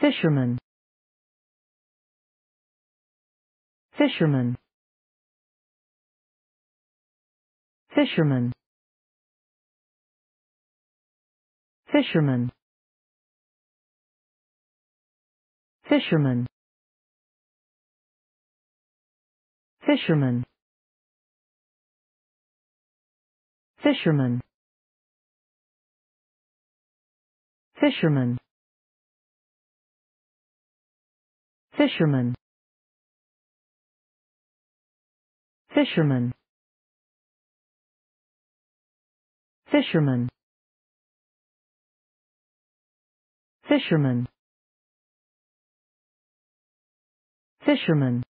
Fisherman. Fisherman. Fisherman. Fisherman. Fisherman. Fisherman. Fisherman. Fisherman. Fisherman. Fisherman. Fisherman. Fisherman. Fisherman.